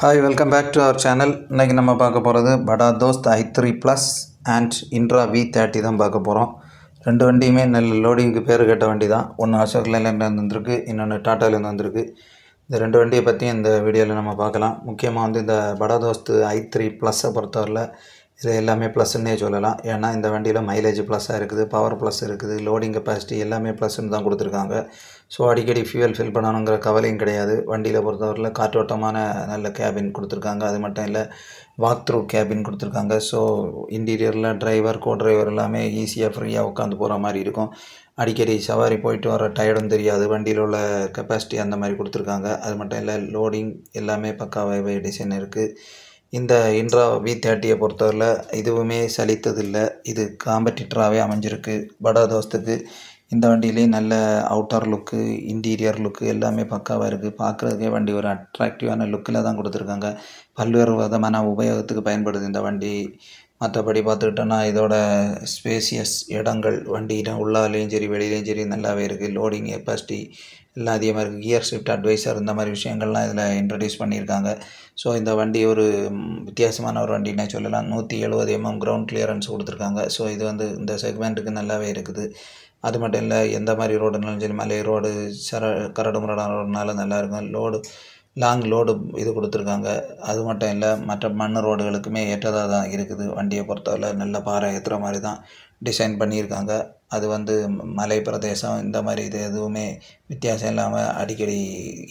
hi welcome back to our channel இன்றைக்கி நம்ம பார்க்க போகிறது Bada Dost I three plus and Intra V thirty தான் பார்க்க போகிறோம் ரெண்டு வண்டியுமே நல்ல லோடிங்க்கு பேர் கேட்ட வண்டி தான் ஒன்று அசோக் லேலேருந்து வந்திருக்கு இன்னொன்று டாட்டாலேருந்து வந்திருக்கு இந்த ரெண்டு வண்டியை பற்றியும் இந்த வீடியோவில் நம்ம பார்க்கலாம் முக்கியமாக வந்து இந்த படா தோஸ்து ஐ த்ரீ ப்ளஸ்ஸை பொறுத்தவரையில் இது எல்லாமே ப்ளஸ்ன்னே சொல்லலாம் ஏன்னா இந்த வண்டியில் மைலேஜ் ப்ளஸ்ஸாக இருக்குது பவர் ப்ளஸ் இருக்குது லோடிங் கெப்பாசிட்டி எல்லாமே ப்ளஸ்ன்னு தான் கொடுத்துருக்காங்க ஸோ அடிக்கடி ஃபியூவல் ஃபில் பண்ணணுங்கிற கவலையும் கிடையாது வண்டியில் பொறுத்தவரையில் காற்றோட்டமான நல்ல கேபின் கொடுத்துருக்காங்க அது மட்டும் இல்லை வாக் த்ரூ கேபின் கொடுத்துருக்காங்க ஸோ இன்டீரியரில் டிரைவர் கோ டிரைவர் எல்லாமே ஈஸியாக ஃப்ரீயாக உட்காந்து போகிற மாதிரி இருக்கும் அடிக்கடி சவாரி போயிட்டு வர டயர்டும் தெரியாது வண்டியில் உள்ள கெப்பாசிட்டி அந்த மாதிரி கொடுத்துருக்காங்க அது மட்டும் இல்லை லோடிங் எல்லாமே பக்காவாகவே டிசைன் இருக்குது இந்த இன்ட்ரா வி தேர்ட்டியை பொறுத்தவரையில் எதுவுமே சலித்ததில்லை இது காம்பட்டிட்டராகவே அமைஞ்சிருக்கு படா தோஸ்துக்கு இந்த வண்டியிலேயும் நல்ல அவுட்டர் லுக்கு இன்டீரியர் லுக்கு எல்லாமே பக்காவாக இருக்குது பார்க்குறதுக்கே வண்டி ஒரு அட்ராக்டிவான லுக்கில் தான் கொடுத்துருக்காங்க பல்வேறு விதமான உபயோகத்துக்கு பயன்படுது இந்த வண்டி மற்றபடி பார்த்துக்கிட்டோன்னா இதோட ஸ்பேசியஸ் இடங்கள் வண்டியில் உள்ளாலேயும் சரி வெளியிலேயும் சரி நல்லாவே இருக்குது லோடிங் கெப்பாசிட்டி இல்லை அதே மாதிரி கியர் ஷிஃப்ட் அட்வைசர் இந்த மாதிரி விஷயங்கள்லாம் இதில் இன்ட்ரடியூஸ் பண்ணியிருக்காங்க ஸோ இந்த வண்டி ஒரு வித்தியாசமான ஒரு வண்டினே சொல்லலாம் நூற்றி எழுபது எம்எம் கிரவுண்ட் கிளியரன்ஸ் கொடுத்துருக்காங்க ஸோ இது வந்து இந்த செக்மெண்ட்டுக்கு நல்லாவே இருக்குது அது மட்டும் இல்லை எந்த மாதிரி ரோடுனாலும் சரி மலை ரோடு சர கரடு முரடான ரோடுனாலும் நல்லாயிருக்கும் லோடு லாங் லோடு இது கொடுத்துருக்காங்க அது மட்டும் இல்லை மற்ற மண் ரோடுகளுக்குமே ஏற்றதாக தான் இருக்குது வண்டியை பொறுத்தவரை நல்ல பாறை ஏற்றுற மாதிரி தான் டிசைன் பண்ணியிருக்காங்க அது வந்து மலை பிரதேசம் இந்த மாதிரி இது எதுவுமே வித்தியாசம் இல்லாமல் அடிக்கடி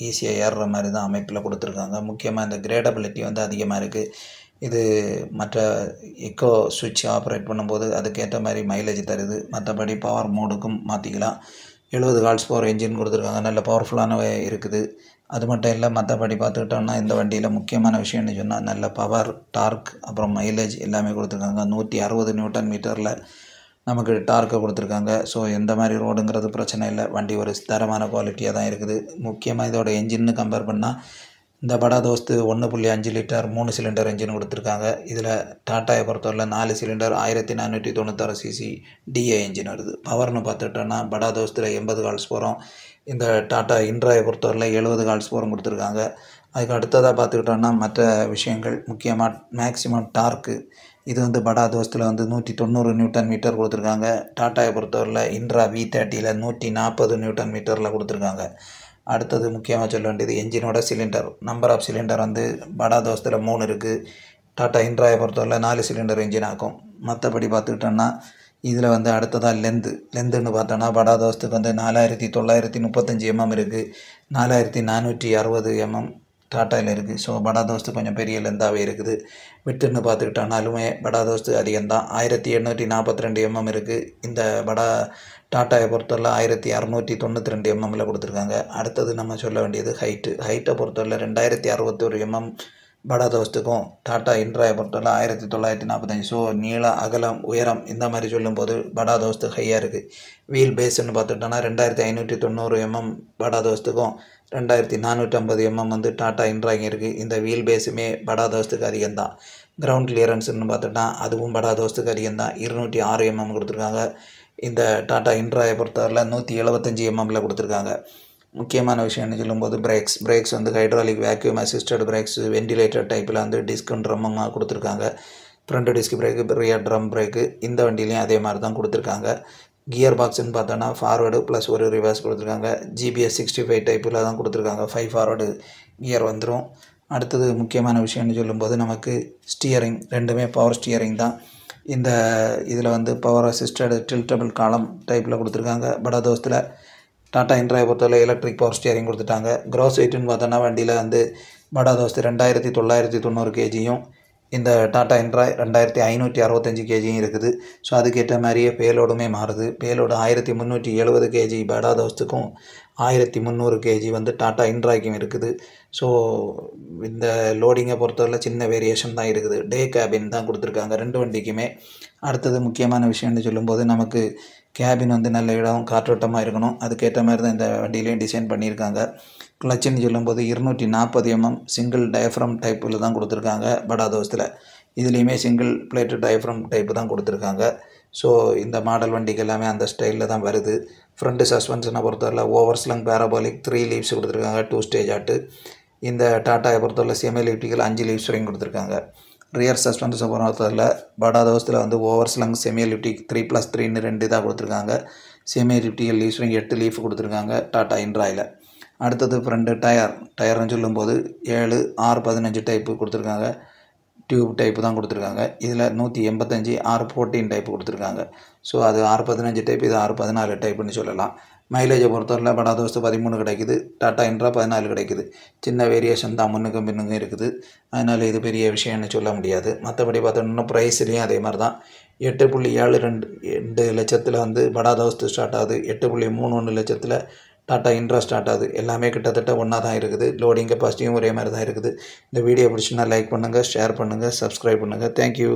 ஈஸியாக ஏறுற மாதிரி தான் அமைப்பில் கொடுத்துருக்காங்க முக்கியமாக இந்த கிரேடபிலிட்டி வந்து அதிகமாக இருக்குது இது மற்ற எக்கோ சுவிட்ச் ஆப்ரேட் பண்ணும்போது அதுக்கேற்ற மாதிரி மைலேஜ் தருது மற்றபடி பவர் மோடுக்கும் மாற்றிக்கலாம் எழுபது கால்ஸ் பவர் என்ஜின் கொடுத்துருக்காங்க நல்ல பவர்ஃபுல்லானவே இருக்குது அது மட்டும் இல்லை மற்றபடி பார்த்துக்கிட்டோம்னா இந்த வண்டியில் முக்கியமான விஷயம்னு சொன்னால் நல்ல பவர் டார்க் அப்புறம் மைலேஜ் எல்லாமே கொடுத்துருக்காங்க நூற்றி அறுபது நியூட்டன் மீட்டரில் நமக்கு டார்க்கை கொடுத்துருக்காங்க ஸோ எந்த மாதிரி ரோடுங்கிறது பிரச்சனை இல்லை வண்டி ஒரு தரமான குவாலிட்டியாக தான் இருக்குது முக்கியமாக இதோட என்ஜின்னு கம்பேர் பண்ணால் இந்த படா தோஸ்து ஒன்று புள்ளி அஞ்சு லிட்டர் மூணு சிலிண்டர் இன்ஜின் கொடுத்துருக்காங்க இதில் டாட்டாயை பொறுத்தவரையில் நாலு சிலிண்டர் ஆயிரத்தி நானூற்றி தொண்ணூத்தாறு சிசி டிஏ இன்ஜின் வருது பவர்னு பார்த்துட்டோன்னா படா தோஸ்தில் எண்பது கால்ஸ் போகிறோம் இந்த டாட்டா இன்ட்ராயை பொறுத்தவரையில் எழுபது கால்ஸ் போகிறோம் கொடுத்துருக்காங்க அதுக்கு அடுத்ததாக பார்த்துக்கிட்டோன்னா மற்ற விஷயங்கள் முக்கியமாக மேக்ஸிமம் டார்க்கு இது வந்து படா தோஸ்தில் வந்து நூற்றி தொண்ணூறு நியூட்டன் மீட்டர் கொடுத்துருக்காங்க டாட்டாவை பொறுத்தவரையில் இன்ட்ரா வி தேர்ட்டியில் நூற்றி நாற்பது நியூட்டன் மீட்டரில் கொடுத்துருக்காங்க அடுத்தது முக்கியமாக சொல்ல வேண்டியது என்ஜினோட சிலிண்டர் நம்பர் ஆஃப் சிலிண்டர் வந்து படா தோசத்தில் மூணு இருக்குது டாட்டா இன்ட்ராயை பொறுத்தவரை நாலு சிலிண்டர் இன்ஜின் ஆகும் மற்றபடி பார்த்துக்கிட்டோன்னா இதில் வந்து அடுத்ததாக லெந்து லெந்துன்னு பார்த்தோன்னா படா தோசத்துக்கு வந்து நாலாயிரத்தி தொள்ளாயிரத்தி முப்பத்தஞ்சு எம்எம் இருக்குது நாலாயிரத்தி நானூற்றி அறுபது எம்எம் டாட்டாவில் இருக்குது ஸோ படா தோஸ்து கொஞ்சம் பெரிய லெந்தாகவே இருக்குது விட்டுன்னு பார்த்துக்கிட்டானாலுமே படா தோஸ்து அதிகம்தான் ஆயிரத்தி எண்ணூற்றி நாற்பத்தி ரெண்டு எம்எம் இருக்குது இந்த படா டாட்டாவை பொறுத்தவரை ஆயிரத்தி அறநூற்றி தொண்ணூற்றி ரெண்டு எம்எம்மில் கொடுத்துருக்காங்க அடுத்தது நம்ம சொல்ல வேண்டியது ஹைட்டு ஹைட்டை பொறுத்தவரை ரெண்டாயிரத்தி அறுபத்தொரு எம்எம் படா தோஸ்துக்கும் டாட்டா இன்ட்ராயை பொறுத்தவரை ஆயிரத்தி தொள்ளாயிரத்தி நாற்பத்தஞ்சு ஸோ நீளம் அகலம் உயரம் இந்த மாதிரி சொல்லும்போது படா தோஸ்து ஹையாக இருக்குது வீல் பேஸ்ன்னு பார்த்துக்கிட்டோன்னா ரெண்டாயிரத்தி ஐநூற்றி தொண்ணூறு எம்எம் படா தோஸ்துக்கும் ரெண்டாயிரத்தி நானூற்றி ஐம்பது எம்எம் வந்து டாட்டா இன்ட்ராங்க இருக்குது இந்த வீல் பேஸுமே படா தோஸ்துக்கு அதிகம் தான் கிரவுண்ட் கிளியரன்ஸ்னு பார்த்துட்டா அதுவும் படா தோஸ்துக்கு அதிகம் தான் இருநூற்றி ஆறு எம்எம் கொடுத்துருக்காங்க இந்த டாட்டா இன்ட்ராயை பொறுத்தவரையில் நூற்றி எழுபத்தஞ்சி எம்எம்மில் கொடுத்துருக்காங்க முக்கியமான விஷயம்னு சொல்லும்போது பிரேக்ஸ் பிரேக்ஸ் வந்து hydraulic vacuum assisted brakes ventilator டைப்பில் வந்து டிஸ்க் ட்ரம்மமாக கொடுத்துருக்காங்க front disc brake rear drum brake இந்த வண்டிலையும் அதே மாதிரி தான் கொடுத்துருக்காங்க கியர் பாக்ஸ்னு பார்த்தோன்னா ஃபார்வேர்டு ப்ளஸ் ஒரு ரிவர்ஸ் கொடுத்துருக்காங்க ஜிபிஎஸ் சிக்ஸ்டி ஃபைவ் டைப்பில் தான் கொடுத்துருக்காங்க ஃபைவ் ஃபார்வேர்டு கியர் வந்துடும் அடுத்தது முக்கியமான விஷயம்னு சொல்லும்போது நமக்கு ஸ்டியரிங் ரெண்டுமே பவர் ஸ்டியரிங் தான் இந்த இதில் வந்து பவர் அசிஸ்டடு டில்டபிள் காலம் டைப்பில் கொடுத்துருக்காங்க படாதோஸ்தில் டாட்டா இன்ட்ராய் பொறுத்தவரை எலக்ட்ரிக் பவர் ஸ்டியரிங் கொடுத்துட்டாங்க க்ரோஸ் வெயிட்டுன்னு பார்த்தோன்னா வண்டியில் வந்து படாதோஸ்து ரெண்டாயிரத்தி தொள்ளாயிரத்தி தொண்ணூறு கேஜியும் இந்த டாட்டா இன்ட்ரா ரெண்டாயிரத்தி ஐநூற்றி அறுபத்தஞ்சு கேஜியும் இருக்குது ஸோ அதுக்கேற்ற மாதிரியே பேலோடுமே மாறுது பேலோடு ஆயிரத்தி முந்நூற்றி எழுபது கேஜி பேடாதோஸ்துக்கும் ஆயிரத்தி முந்நூறு கேஜி வந்து டாட்டா இன்ட்ராய்க்கும் இருக்குது ஸோ இந்த லோடிங்கை பொறுத்தவரையில் சின்ன வேரியேஷன் தான் இருக்குது டே கேபின் தான் கொடுத்துருக்காங்க ரெண்டு வண்டிக்குமே அடுத்தது முக்கியமான விஷயம்னு சொல்லும்போது நமக்கு கேபின் வந்து நல்ல இடம் காற்றோட்டமாக இருக்கணும் அதுக்கேற்ற மாதிரி தான் இந்த வண்டியிலையும் டிசைன் பண்ணியிருக்காங்க கிளச்சுன்னு சொல்லும்போது இருநூற்றி நாற்பது எம்எம் சிங்கிள் டயஃப்ரம் டைப்பில் தான் கொடுத்துருக்காங்க படாதோசத்தில் இதுலேயுமே சிங்கிள் பிளேட்டு டயஃப்ரம் டைப்பு தான் கொடுத்துருக்காங்க ஸோ இந்த மாடல் வண்டிக்கு எல்லாமே அந்த ஸ்டைலில் தான் வருது ஃப்ரண்ட்டு சஸ்பென்ஷனை பொறுத்தவரை ஓவர் பேரபாலிக் த்ரீ லீவ்ஸ் கொடுத்துருக்காங்க டூ ஸ்டேஜ் ஆட்டு இந்த டாட்டாவை பொறுத்தவரை சிஎம்ஏ லிப்டிக்கில் அஞ்சு லீவ் ஸ்ட்ரிங் கொடுத்துருக்காங்க ரியர் சஸ்பென்ஸை பொறுத்தவரையில் படாதோஸில் வந்து ஓவர் ஸ்லங் செமிய லிப்டிக் த்ரீ ப்ளஸ் த்ரீன்னு ரெண்டு இதாக கொடுத்துருக்காங்க செமிய லிப்டிக்கல் லீவ் ஸ்ட்ரிங் எட்டு லீஃப் கொடுத்துருக்காங்க டாட்டா இன்ட்ராயில் அடுத்தது ஃப்ரெண்டு டயர் டயர்னு சொல்லும்போது ஏழு ஆறு பதினஞ்சு டைப்பு கொடுத்துருக்காங்க டியூப் டைப்பு தான் கொடுத்துருக்காங்க இதில் நூற்றி எண்பத்தஞ்சு ஆறு ஃபோர்டீன் டைப்பு கொடுத்துருக்காங்க ஸோ அது ஆறு பதினஞ்சு டைப் இது ஆறு பதினாலு டைப்புன்னு சொல்லலாம் மைலேஜை பொறுத்தவரையில் படாத தோஸ்து பதிமூணு கிடைக்குது டாட்டா இன்ட்ரா பதினாலு கிடைக்குது சின்ன வேரியேஷன் தான் முன்னுக்கும் பின்னுக்கும் இருக்குது அதனால் இது பெரிய விஷயம்னு சொல்ல முடியாது மற்றபடி பார்த்தோம்னா ப்ரைஸ்லேயும் அதே மாதிரி தான் எட்டு புள்ளி ஏழு ரெண்டு ரெண்டு லட்சத்தில் வந்து படா தோஸ்து ஸ்டார்ட் ஆகுது எட்டு புள்ளி மூணு ஒன்று லட்சத்தில் டாட்டா இன்ட்ரா ஸ்டார்ட் ஆகுது எல்லாமே கிட்டத்தட்ட ஒன்றா தான் இருக்குது லோடிங் கெப்பாசிட்டியும் ஒரே மாதிரி தான் இருக்குது இந்த வீடியோ பிடிச்சுன்னா லைக் பண்ணுங்கள் ஷேர் பண்ணுங்கள் சப்ஸ்கிரைப் பண்ணுங்கள் தேங்க்யூ